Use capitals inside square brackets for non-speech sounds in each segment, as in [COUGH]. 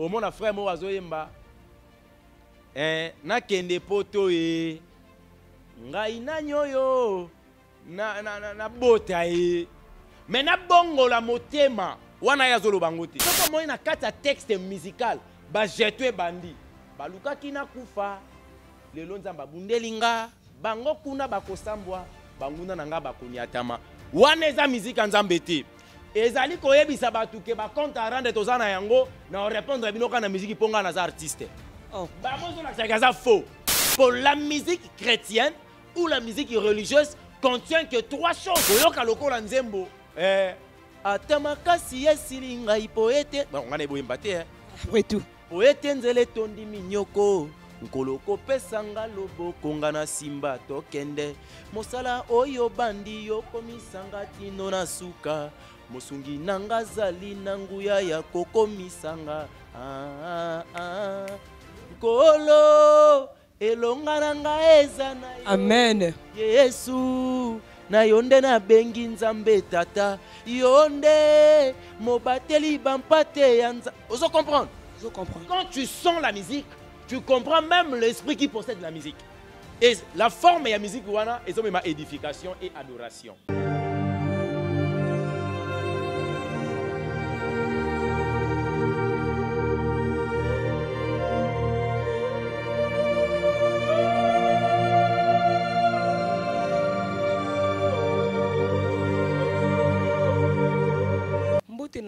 omona frère moko azoyemba eh, nakende mpo toye ngai nani oyo nabota na, na, na ye me nabongola motema wana ye azoloba ngo te soko moi na kati ya texte musical bajeto ebandi balukaki nakufa lelo nzambe abundeli nga bango kuna bakosambwa banguna na nga bakoniatama wana eza mizika nzambe te eza koyebisa bato ke bacompte à rendre toza na yango na binoka na musique kaka na artiste. mpo oh. ngai naza artiste bango za faux pour la musique chrétienne ou la musique religieuse contient que trois choses koyoka lokola nzembo eh, ata makasi esili ngai po ete bango Après na eboyemba nzele eh. [LAUGHS] po ete minyoko nkolo kopesa nga kongana simba tokende mosala oyo bandi yokomisanga tino na suka mosungi nanga azali ya kokomisanga ah, ah, ah. nkolo elonga na eza na amen yesu na yo nde nabengi nzambe tata yo mobateli bampate yanza. Vous comprenez? comprendre ozo quand tu sens la musique tu comprends même l'esprit qui possède la musique et la forme et la musique wana ma édification et adoration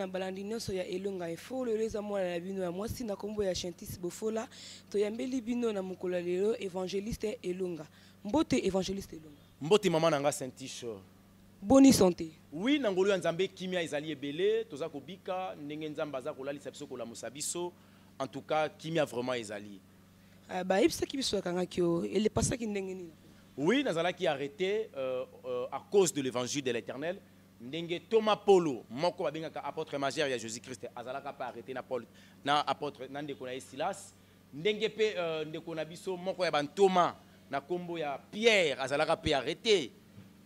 na balandi nyonso ya elonga efolo eza mwana na bino ya mwasi na nkombo ya chantis bofola toyambeli bino na mokolo lelo évangéliste elonga mbote évangéliste elonga mbote mama na nga boni sante oui na ngolu ya nzambe kimia ezali ebele toza kobika ndenge nzambe aza kolalisa biso kolamusa biso en tout cas kimia vraiment ezali ah, bayebisaki biso akangaki yo elepasaki ndenge nini oui nazalaki arrêté euh, euh, à cause de l'évangile de l'éternel ndenge toma polo moko babengaka apôtre majeur ya jésus christ azalaka mpe arrete na paul na apôtre na ndeko na ye silas ndenge mpe uh, ndeko na biso moko ya bantoma na nkombo ya pierre azalaka mpe arrete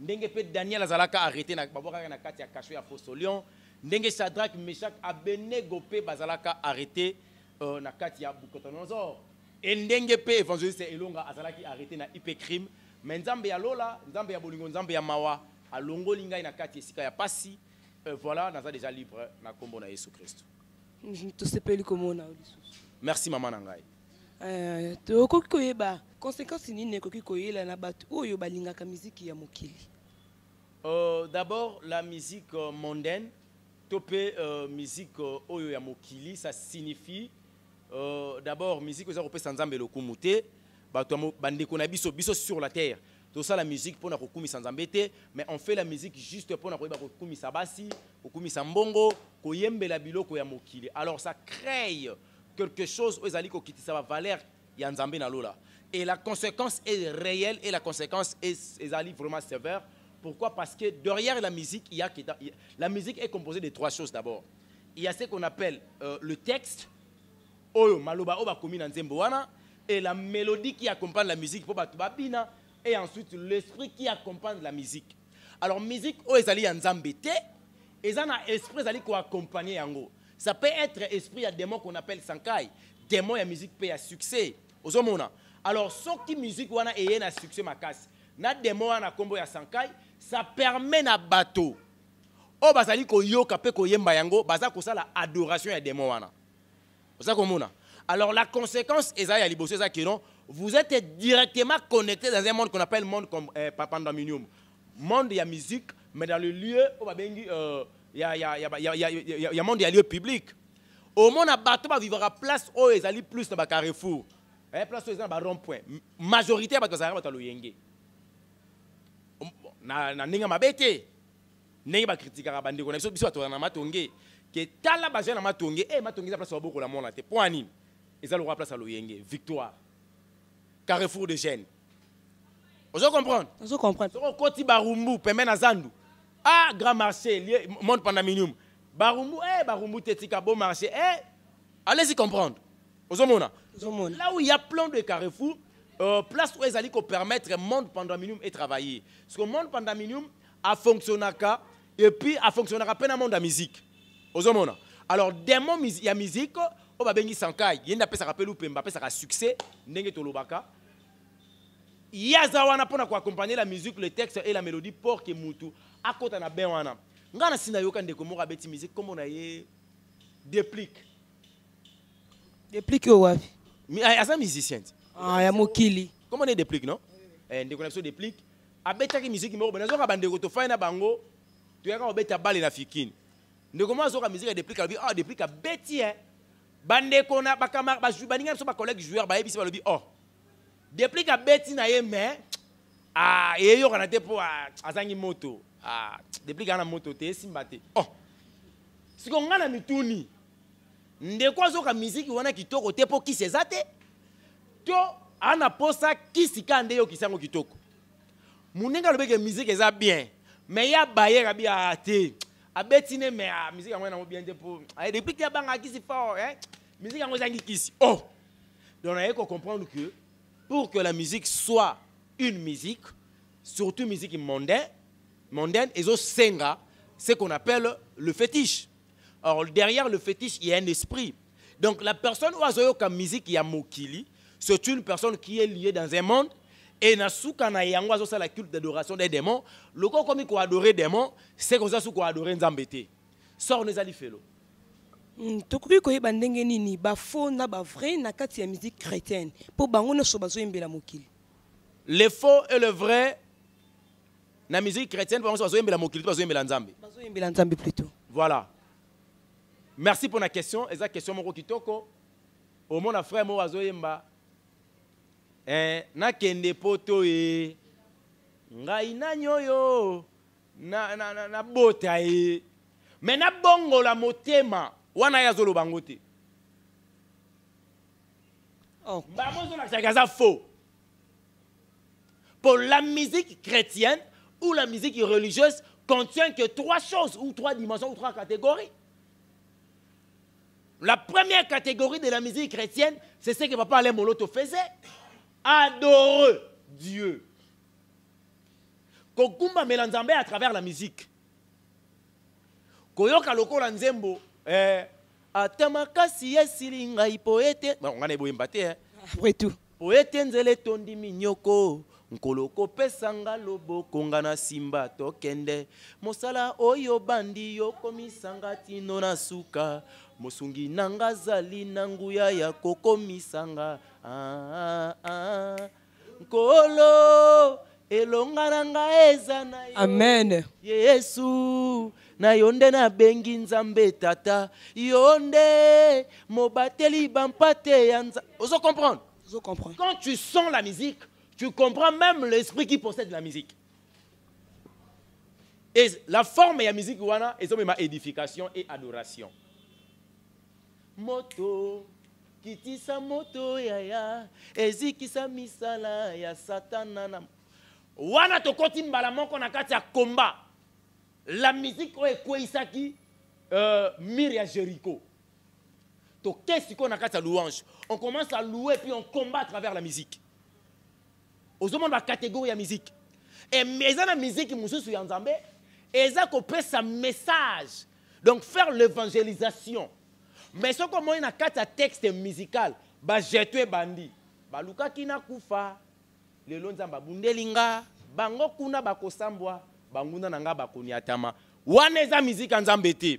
ndenge mpe daniel azalaka arrete babwakaka na kati ya kasho ya fosolion ndenge shadrak meshak abenego mpe bazalaka arrete uh, na kati ya bukotonosor e ndenge mpe évangéliste elonga azalaki arrete na ipe crime me nzambe ya lola nzambe ya bolingo nzambe ya mawa alongoli linga na kati esika ya pasi euh, voilà naza déjà libre na kombo na yesu kristo tosepeli komona yo lisusu merci maman na ngai euh, okoki koyeba conséquence ne kokiko yela na batu oyo ka musique ya mokili euh, d'abord la musique mondaine topé musique oyo ya mokili ça signifie d'abord musique eza kopesa nzambe lokumu te bato bandeko na biso biso sur la terre donc ça la musique pour nous sans embêter mais on fait la musique juste pour nous kokumi sabasi kokumi sambongo koyem biloko ya mokili alors ça crée quelque chose aux ali qui ba valeur ya nzambe na lola et la conséquence est réelle et la conséquence est, vraiment sévère pourquoi Parce que derrière la musique, il y a, la musique est composée de trois choses d'abord. Il y a ce qu'on appelle euh, le texte, Oyo Maloba Oba et la mélodie qui accompagne la musique pour et ensuite l'esprit qui accompagne la musique. Alors musique où oh, ezali ya nzambe te esprit ali esprit qui koaccompagne yango ça peut être esprit ya démon qu'on appelle sankai démon ya musique être ya succès qui alors qui musique wana eye na succès makasi na démon wana nkombo ya sankai ça permet na bato oyo bazali koyoka ko yemba yango sa la adoration ya démon wana ko komona alors la conséquence ezali ya liboso eza vous êtes directement connecté dans un monde qu'on appelle monde comme euh, Papandaminium. Monde, il y a musique, mais dans le lieu, euh, il euh, y a, y a, y a, y a, y a monde, il y a lieu public. Au monde, il va vivre à bah, place où ils plus dans le carrefour. Eh, place où ils allaient bah, rond-point. Majorité, ils allaient dans le yenge. Na na ninga mabete. Ninga ba critique ka bande ko na biso biso to na matonge. Ke tala ba na matonge, eh matonge za place ba la mona te. Point nini? Ezalo place à lo yenge. Victoire carrefour de Gênes. Vous comprenez Vous comprenez Koti Barumbu, Pemena Zandu. Ah, grand marché, monde pandaminium. Barumbu, eh, Barumbu, Tetika, beau marché, eh. Allez-y comprendre. Vous comprenez Là où il y a plein de carrefours, euh, place où ils allaient permettre le monde pandaminium et travailler. Parce que monde pandaminium a fonctionné et puis a fonctionné à peine dans monde de la musique. Vous comprenez Alors, des mots, il y a musique, on oh, va bah, venir Sankai, il y a un succès, il y a un succès, yaza wana qui accompagné la musique le texte et la mélodie por ke mutu akɔta na ben wana ngai na yoka ndeko moko abeti musique na ye déplique déplique oyo wapi aza ah, musicien ah, ya mokili nkombo na ye déplique non eh, ndeko na biso déplique abetaki musique moko bandeko tofai na bango toyaka kobeta bale na fikine ndeko moko azoka musique ya déplique alobi ah, déplique abeti eh. na biso joueur qui oh depuis kabeti na ye me eyeyokana te mpo azangi moto ah, depuis kaa na moto te esimba te siko ngai na mituni ndeko azoka miziki wana kitoko te mpo kisi eza te to aa na posa kisi ka nde eyokisi yango kitoko monenge alobeke miziki eza bien me ye abayeka bi a ah, te abeti ne me ah, miziki yango enango bien te mpo depuis te abanga kisi fao miziki yango ezangi kisi o oh! donc naye kocomprendre que pour que la musique soit une musique, surtout musique mondaine, mondaine et senga, ce qu'on appelle le fétiche. Or, derrière le fétiche, il y a un esprit. Donc, la personne qui musique ya mokili, c'est une personne qui est liée dans un monde et na na yango la culte d'adoration des démons, Le corps comme ko adorer démons, c'est comme ça qu'on adorer nzambe te. Sor nezali felo. Mm, tokoki koyeba ndenge nini bafaux na bavrai na kati ya musique chrétienne mpo bango nyonso bazoyembela mokili le faux et le vrai na musique chrétienne bango nyonso bazoyembela mokili to bazoyembela nzambe bazoyembela nzambe plutôt voilà merci mpo na question eza question moko kitoko omona frère moko azoyemba eh, nakende mpo toye ngai nani oyo nabota na, na, na ye me nabongola motema wana oh. faux pour la musique chrétienne ou la musique religieuse contient que trois choses ou trois dimensions ou trois catégories la première catégorie de la musique chrétienne, c'est ce que Papa Alain faisait. Adoreux Dieu. Kokumba Melanzambe à travers la musique. Koyoka Loko Lanzembo, Eh, ata makasi esili ngai po ete ngai na boyemba te eh. po ete nzela etondi minyoko nkolo kopesa nga loboko nga na nsimba tokende mosala oyo bandi yokomisa nga tino na suka mosungi na nga azali na nguya ya kokomisa nga ah, ah, ah. nkolo elonga na nga eza na yo amen yesu na yo bengi nabengi nzambe tata yonde mobateli bampate ya nzambe ozo comprendre comprendre quand tu sens la musique tu comprends même l'esprit qui possède la musique et la forme ya musique wana ezomema édification et adoration moto kitisa moto yaya ezikisa misala ya satana na wana tokoti mbala moko na kati ya la musique ça qui euh, mire Donc, qu'est-ce qu'on a quand ça louange on commence à louer puis on combat à travers la musique Aux la catégorie la musique Et la musique mosusu ya a eza son message donc faire l'évangélisation mais ce on a kati ya texte musical bah, bandi. ebandi balukaki nakufa le le Lonzamba bundelinga bango kuna bakosambwa bangunda na ngai bakoni atama wana eza miziki ya nzambe te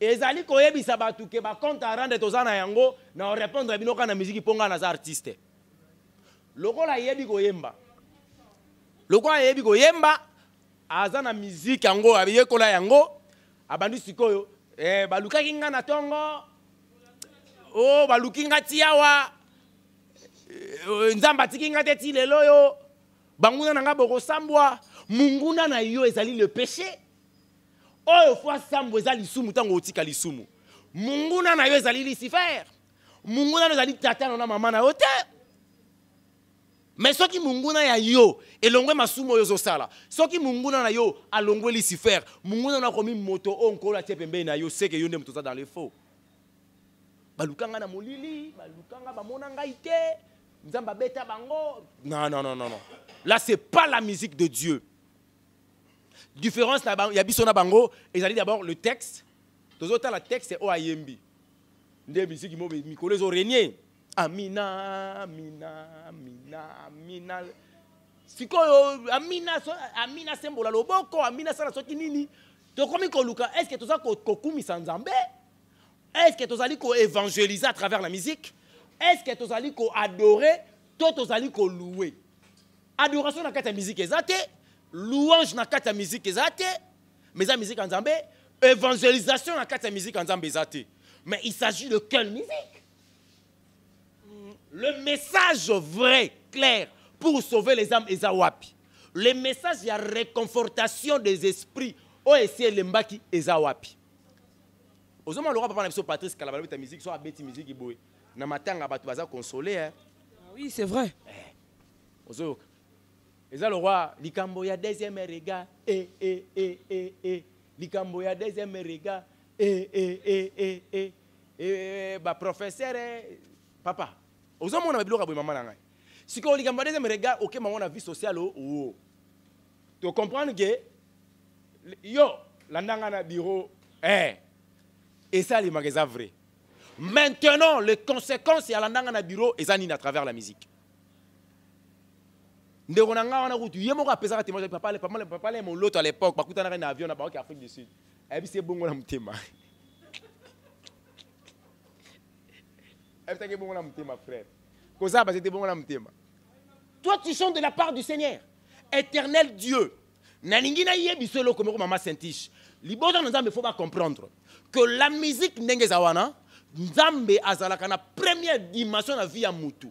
ezali koyebisa bato ke bacompte a rendre toza na yango na orépondre bino kaka na miziki mpo ngai naza artiste lokola ayebi koyemba lokola ayebi koyemba aza na miziki yango ayekola yango abandi sikoyo eh, balukaki ngai na ntongo o oh, baluki ngai ti awa eh, eh, nzambe atiki ngai te ti lelo oyo banguna na ngai bokosambwa munguna na yo ezali le péché Oh fois sambo ezali lisumu ntango otika lisumu munguna na yo ezali lucifer munguna na ezali tata na mama na Mais te me soki munguna ya yo elongwe masumu oyo ozosala soki munguna na yo alongwe lucifer munguna na komi moto onko la tepembe na yo seke yo nde dans le faux balukanga na molili balukanga ba monanga te Nzamba beta bango non non non non là c'est pas la musique de dieu différence là-bas, il y a bisona bango, ils dit d'abord le texte. Dans autant la texte c'est OIMB. musique musiques qui m'ont ont régné. Amina, Amina, Amina, Amina. siko amina amina sembola loboko amina asala soki nini ko luka est ce que toza kokumisa nzambe est ce que tozali évangéliser à travers la musique est ce que ko adorer to ko louer adoration na kati musique exacte louange na kati musique, la musique mais eza musique en évangélisation na kati musique en ya exacte, mais il s'agit de quelle musique le message vrai clair pour sauver les âmes eza le message la réconfortation des esprits oyo esi elembaki eza wapi ozomona lokwa papa na la patrice soit Betty musique. qui abeti miziki boye na matanga bato baza consolé. Hein. Ah oui c'est vrai pas. Eh, et ça le roi, likambo ya deuxième regard eh eh eh eh eh, likambo ya deuxième regard eh eh eh eh, eh bah professeur eh papa ozomona babiloko aboye mama Si ngai sikoyo likambo ya deuxième regard okema ngo na vie sociale tu comprends que yo landa bureau, na bureau ça les magasins vrai maintenant les conséquences y a ngai na bureau ça n'a à travers la musique ndeko na ngai wana kutu ye moko apesaka témoignage papa le moloto à l'époque bakutanaka na avion na baoki afrique du sud ayebisi ye bongo na motema [LAUGHS] ayebisaki ye bongo na motema frère kozala basi te bongo na motema toi tu chantes de la part du seigneur éternel dieu nalingi nayebisa eloko moko mama saintiche liboso na nzambe fo bacomprendre que la musique ndenge eza wana nzambe azalaka première dimension de la vie à Mutu.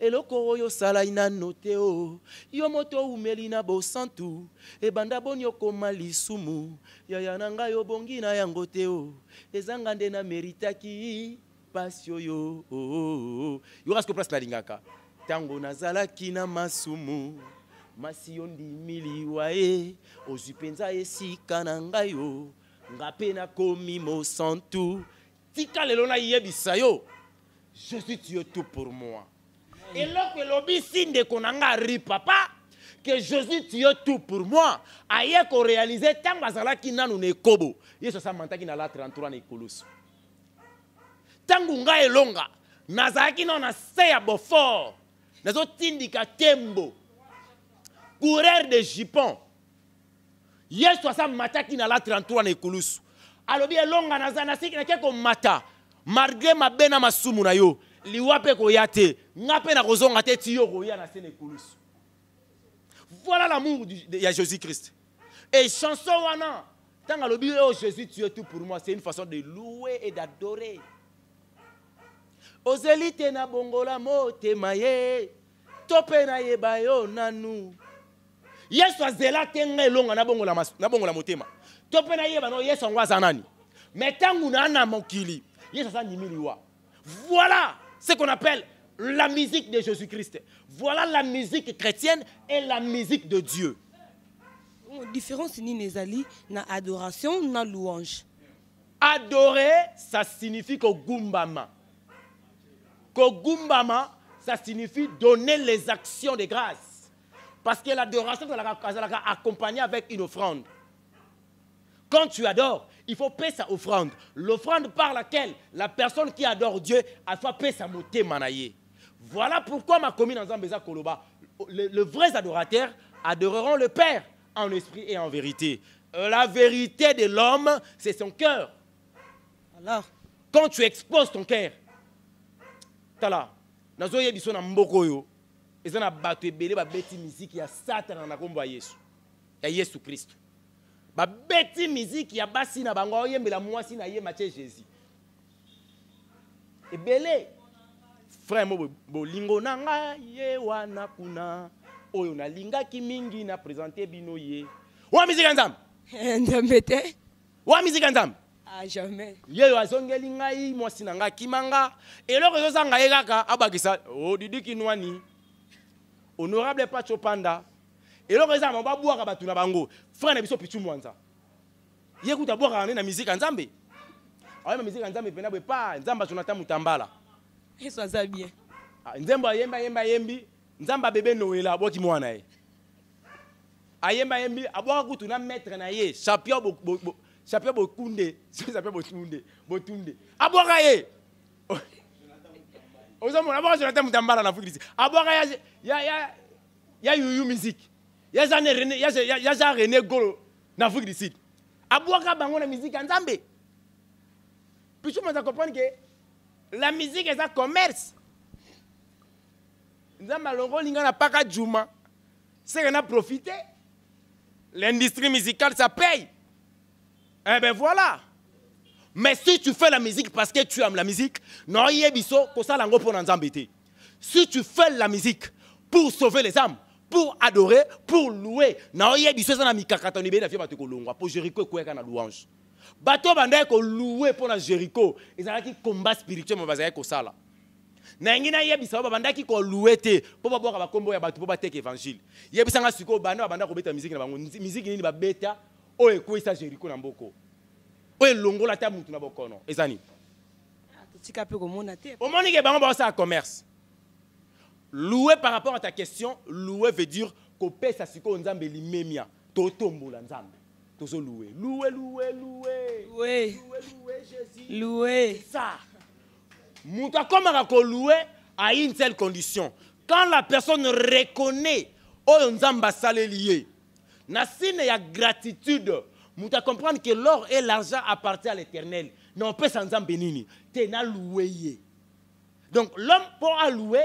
eloko oyo osalai nano te o yo moto oumeli na bosantu ebanda boni okoma lisumu yaya na ngai obongi na yango te o ezanga nde nameritaki pasi oyo yoka soki place nalingaka ntango nazalaki na masumu masi yo ndimi liwa ye ozwi mpenza esika na ngai o nga mpe nakomi mosantu tika lelo nayebisa yo je suis dieu tout pour moi Et elobi sindeko de Konanga ri papa que jésus tu es tout pour moi qu'on aye tant ntango azalaki nanu na ekobo ça asamantaki na la 33 na ekolosi ntango ngai elonga Nazaki na na se ya autres nazotindika tembo coureur de jupon ça asamataki na la 33 na ekulusu alobi elonga na nasiki nake komata malgré mabe ma masumu na yo Li mpe koya te nga mpe nakozonga te ti koya na voilà l'amour ya jésus christ et chanson wana ntango alobi oh jésus tu es tout pour moi c'est une façon de louer et d'adorer ozeli te bongola motema ye to mpe yo nanu yesu azela te nga elonga nabongola motema Topena mpe nayeba no yesu yango aza nani me ntango naa na mokili yesu aza miliwa. voilà ce qu'on appelle la musique de Jésus-Christ. Voilà la musique chrétienne et la musique de Dieu. Différence ni na adoration na louange. Adorer, ça signifie kogumbama. ça signifie donner les actions de grâce. Parce que l'adoration, ça accompagné avec une offrande. Quand tu adores, il faut payer sa offrande. L'offrande par laquelle la personne qui adore Dieu a fait payer sa moté manaye. Voilà pourquoi ma commune en Zambéza Koloba, le, le vrai adorateur adoreront le Père en esprit et en vérité. Euh, la vérité de l'homme, c'est son cœur. Alors, quand tu exposes ton cœur, tala, nazo yebiso na mboko yo, ezana bato ebele babeti miziki ya Satan na kombo Il y a Yesu christ babeti miziki ya basi na bango oyembela mwasi na ye matie jésus ebele frère mo bolingo na ngai ye wana kuna oyo nalingaki mingi na présente bino ye wa miziki ya nzambe eh, nzambe te wa miziki ya nzambe ah, jamais yeyo azongeli ngai mwasi na ngai akima nga eloko ezozanga ye kaka abakisa odidiki oh, nwani honorable pacho panda eloko ezalama babwaka bato na bango frere na biso pichu mwanza ye kuta abwakaka nde na mizika nzambe aoyeba mizika nzambe mpena boye pa nzambe ajonatan mutambala yesu aza bien ah, nzambe ayembi ayembi ayembi nzambe abebe noela abwaki mwana ye ayembi ayembi abwaka kutu na maître na ye champion champion bokunde [LAUGHS] champion botunde botunde abwaka ye ozomona abwaka jonatan mutambala na afrique abwaka ya yuyu musique Il y a jean René Golo dans Afrique du Sud Abouaka bango la musique nzambe monde moza comprendre que la musique est un commerce Nzamba alongo olinga na paka C'est qu'on a profité. l'industrie musicale ça paye eh ben voilà mais si tu fais la musique parce que tu aimes la musique na oyebi so kosala yango mpo pour si tu fais la musique pour sauver les âmes pour adorer, pour louer. Naoye biso na mikakata on ebele na bato kolongwa pour Jéricho na louange. Bato ko louer pour na Jéricho un combat spirituel ngina bazalaki biso ba nayebisa oyo babandaki louer te boka ba bakombo ya bato mpo take évangile yebisanga ba bana ko beta musique na bango musique nini o na mboko oyo elongola ata mutu na bokono moni bango des commerce Louer par rapport à ta question, louer veut dire sa sasiko nzambe limemia. Totombola nzambe. Tozo louer. Louer, louer, louer. Louer. Louer Jésus. Louer. Ça. Mouta comme ko louer à une telle condition. Quand la personne reconnaît oyo nzambe lié. Na signe ya gratitude. Mouta comprendre que l'or et l'argent appartiennent à l'éternel. Non, on peut s'en nzambe nini. Donc l'homme pour louer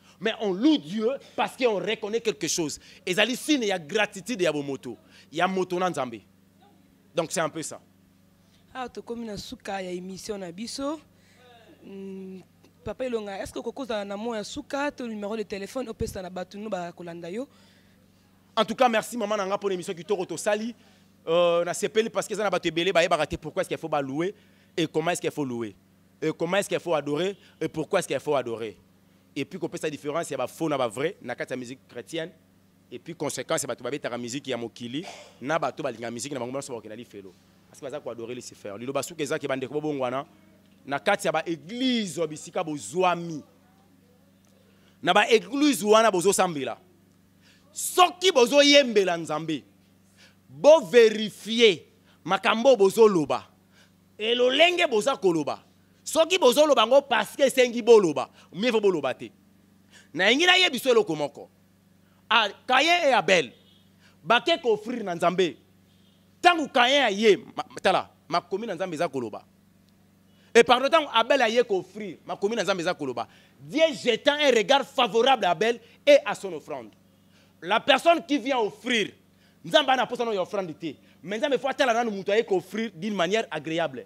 mais on loue Dieu parce qu'on reconnaît quelque chose. Et ça, il y a gratitude, de y a Il y a moto dans Zambé. Donc c'est un peu ça. Ah, tu comme une souka, il y a émission à hmm, Papa Elonga, est-ce que tu as un amour à numéro de téléphone, au nous Kolandayo En tout cas, merci maman pour l'émission qui Toro Sali. On euh, sali. parce que ça n'a pas été pourquoi est-ce qu'il faut louer et comment est-ce qu'il faut louer et comment est-ce qu'il faut adorer et pourquoi est-ce qu'il faut adorer et puis la différence ya faux na vrai na kati musique chrétienne et puis conséquence ya a la musique ya mokili na tu balingaka musique na felo parce que église qui bandeko bongwana na kati ya église obisika na wana soki nzambe vérifier makambo oyo bozoloba elolenge de koloba qui soki parce que c'est un boloba mieux fo boloba te nayengi nayebi so eloko Ah, Caïen et abel bake koofrire na nzambe Caïen a yé, tala makomi na nzambe za koloba et par le temps, abel aye ma makomi na nzambe za koloba dieu jetant un regard favorable à abel et à son offrande la personne qui vient offrir nzambe ana mposana oyo offrande te mais nzambe fo atala nanu moto aye koofrire d'une manière agréable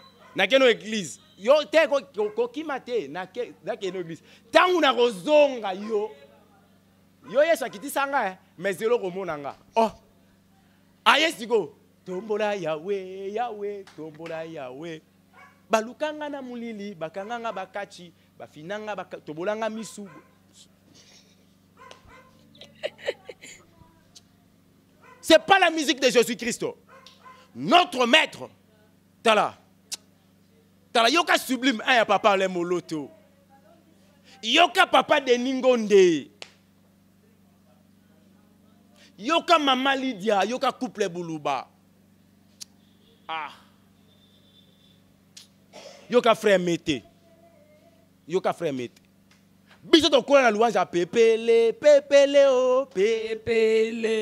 nakeno eglize yo te kokima te nakeno eglize ntango nakozonga yo yo yesu akitisa nga eh, me zelo komona nga o oh, aye siko tombola yawe yawe tombola yawe baluka nga na molili bakanga nga bakati bafina nga tobola nga misu c'est pas la musique de jésus christ notre maître tala tala yoka sublime un ya papa ale moloto yoka papa deningo nde yoka mama lidia yoka couple buluba ah yoka frère mete yoka frère mete biso tokola na louange ya pepele pepele o oh, pepele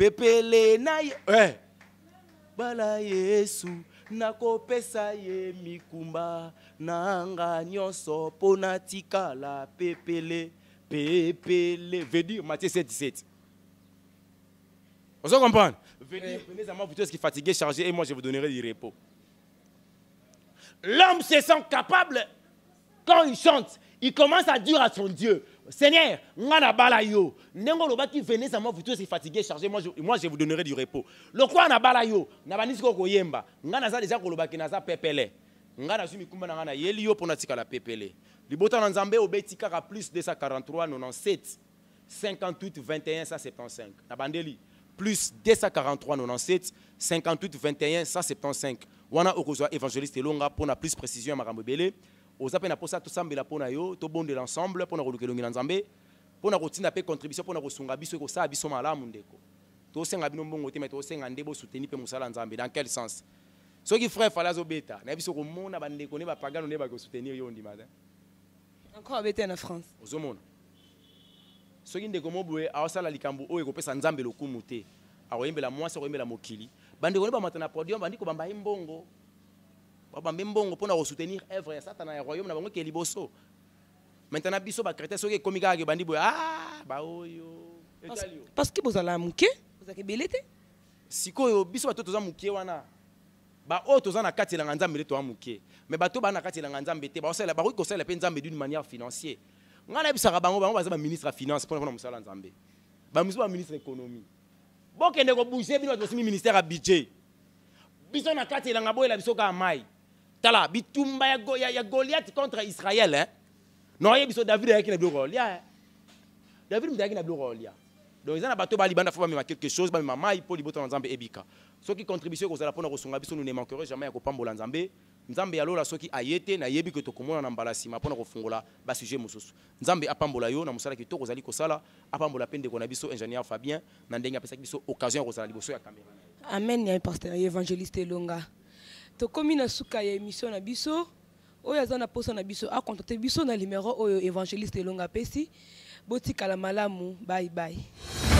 pepele na ye eh. bala yesu nakopesa ye mikumba na nyonso pepele pepele vedir matthieu 7 17 vous comprenez venez, venez à moi vous tous qui fatigués chargés et moi je vous donnerai du repos l'homme se sent capable quand il chante il commence à dire à son dieu Seigneur, ngana a yo. Nengo loba qui venez moi, vous tous fatigués, chargés, moi je, moi je vous donnerai du repos. kwa na balayo, yo, koyemba. Ngana za déjà lobaki ki na za pepele. Ngana zumi kumba na ngana yeli yo pona tika la pepele. Libota na nzambe obeti kaka plus 243 97 58 21 175. Na plus 243 97 58 21 175. Wana okozwa évangéliste longa pona plus précision à oza poser na mposa la mpo na yo de l'ensemble mpo na koluka elongi na nzambe pour na kotinda mpe contribution mpo na kosunga biso ça biso malamu ndeko tosenga bino mbongo te me tosenga nde bosuteni pour mosala nzambe dans quel sens qui frère fale azobeta nayebi so komona bandeko ne bapagano nde soutenir yo ndima te hein? encore abeta na france ozomona soki ndeko moboye aosala likambo oyo ekopesa nzambe la te akoyembela mwasi la mokili bandeko ne bamata na podium bandiko bambai imbongo babambe mbongo mpona kosoutenir œuvre eh, ya satana ya royaume na bango ke liboso maintenant biso bakrétien soki ekomi kaka ke bandi boye ah baoyo oh, parce que bozala moke bozalaka ebele te sikoyo biso bato toza muké wana baoyo oh, toza na kati la nzambe nde to moke mais to ba na kati elanga nzambe te ko kosalela pe nzambe d'une manière financier ngai nayebisaka bango bango baza baministre ya finance pour vraiment musala nzambe bamiso ministre économie bokende kobouge bino to simi ministère à budget biso na kati ngabo la biso ka mai tala bitumba ya, ya, ya goliath contre Israël hein? a biso david qui na plus goliath. david moto ayaki na plus goliath. donc eza na bato balibanda fo bamema quelque chose bamema mai mpo libota na nzambe ebika soki contribution ekozala mpona kosunga biso nous ne manquerons jamais ya kopambola nzambe nzambe yalola soki aye te nayebi ke komona na mbala nsima mpona ba sujet mosusu nzambe apambola yo na mosala kitoko ozali kosala apambola pende ndeko na biso ingénieur fabien na ndenge apesaki biso occasion ya kozala liboso ya caméra amen ya pasteur évangéliste longa. tokómi na suka ya émission na biso oyo aza na posa na biso akontate biso na limero oyo évangéliste elongo apesi botikala malamu baibai